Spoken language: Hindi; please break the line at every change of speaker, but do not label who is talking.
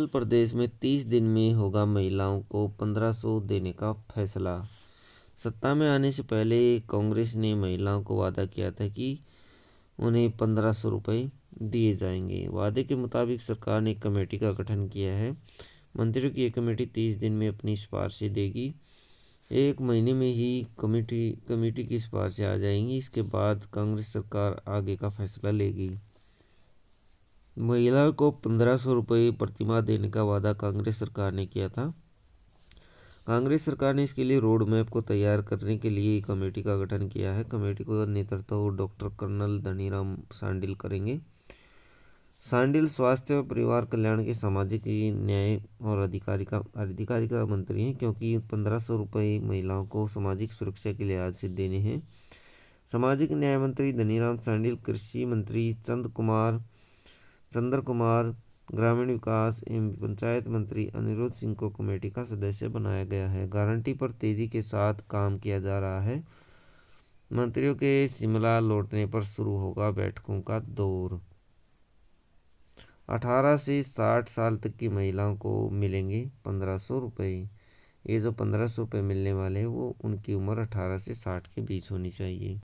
हिमाचल प्रदेश में तीस दिन में होगा महिलाओं को पंद्रह सौ देने का फैसला सत्ता में आने से पहले कांग्रेस ने महिलाओं को वादा किया था कि उन्हें पंद्रह सौ रुपये दिए जाएंगे वादे के मुताबिक सरकार ने एक कमेटी का गठन किया है मंत्रियों की एक कमेटी तीस दिन में अपनी सिफारिशें देगी एक महीने में ही कमेटी कमेटी की सिफारिशें आ जाएंगी इसके बाद कांग्रेस सरकार आगे का फैसला लेगी महिला को पंद्रह सौ रुपये प्रतिमाह देने का वादा कांग्रेस सरकार ने किया था कांग्रेस सरकार ने इसके लिए रोड मैप को तैयार करने के लिए कमेटी का गठन किया है कमेटी को नेतृत्व डॉक्टर कर्नल धनीराम सांडिल करेंगे सांडिल स्वास्थ्य और परिवार कल्याण के सामाजिक न्याय और अधिकारिका अधिकारिका मंत्री हैं क्योंकि पंद्रह सौ रुपये महिलाओं को सामाजिक सुरक्षा के लिहाज से देने हैं सामाजिक न्याय मंत्री धनीराम सांडिल कृषि मंत्री चंद कुमार चंद्र कुमार ग्रामीण विकास एवं पंचायत मंत्री अनिरुद्ध सिंह को कमेटी का सदस्य बनाया गया है गारंटी पर तेजी के साथ काम किया जा रहा है मंत्रियों के शिमला लौटने पर शुरू होगा बैठकों का दौर 18 से 60 साल तक की महिलाओं को मिलेंगे पंद्रह सौ रुपये ये जो पंद्रह सौ रुपये मिलने वाले हैं वो उनकी उम्र 18 से 60 के बीच होनी चाहिए